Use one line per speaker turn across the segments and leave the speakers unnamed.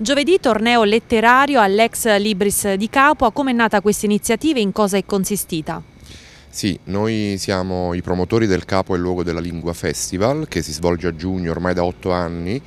Giovedì torneo letterario all'ex Libris di Capua, come è nata questa iniziativa e in cosa è consistita?
Sì, noi siamo i promotori del Capo e Luogo della Lingua Festival che si svolge a giugno ormai da otto anni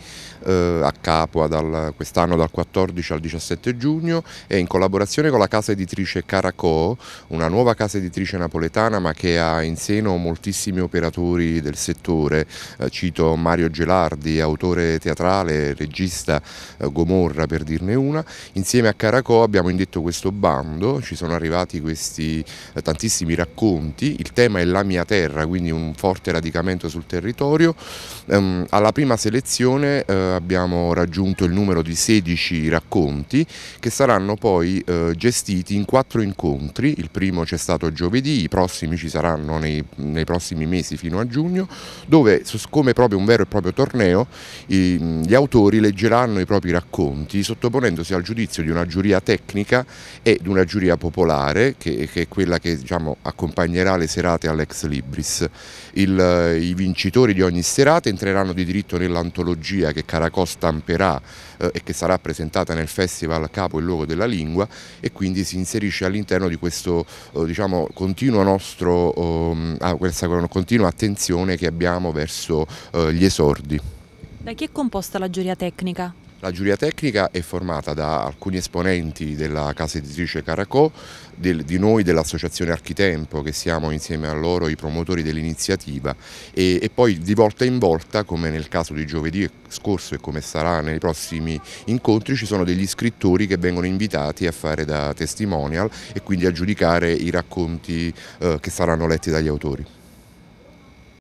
eh, a Capua quest'anno dal 14 al 17 giugno e in collaborazione con la casa editrice Caracò, una nuova casa editrice napoletana ma che ha in seno moltissimi operatori del settore, eh, cito Mario Gelardi, autore teatrale, regista eh, Gomorra per dirne una, insieme a Caracò abbiamo indetto questo bando, ci sono arrivati questi eh, tantissimi racconti punti, il tema è la mia terra, quindi un forte radicamento sul territorio. Ehm, alla prima selezione eh, abbiamo raggiunto il numero di 16 racconti che saranno poi eh, gestiti in quattro incontri, il primo c'è stato giovedì, i prossimi ci saranno nei, nei prossimi mesi fino a giugno, dove come proprio un vero e proprio torneo gli autori leggeranno i propri racconti sottoponendosi al giudizio di una giuria tecnica e di una giuria popolare che, che è quella che diciamo, accompagna accompagnerà le serate all'Ex Libris. Il, eh, I vincitori di ogni serata entreranno di diritto nell'antologia che Caracò stamperà eh, e che sarà presentata nel Festival Capo e Luogo della Lingua e quindi si inserisce all'interno di questo, eh, diciamo, nostro, eh, questa continua attenzione che abbiamo verso eh, gli esordi.
Da chi è composta la giuria tecnica?
La giuria tecnica è formata da alcuni esponenti della casa editrice Caracò, del, di noi dell'associazione Architempo che siamo insieme a loro i promotori dell'iniziativa e, e, poi di volta in volta come nel caso di giovedì scorso e come sarà nei prossimi incontri ci sono degli scrittori che vengono invitati a fare da testimonial e quindi a giudicare i racconti eh, che saranno letti dagli autori.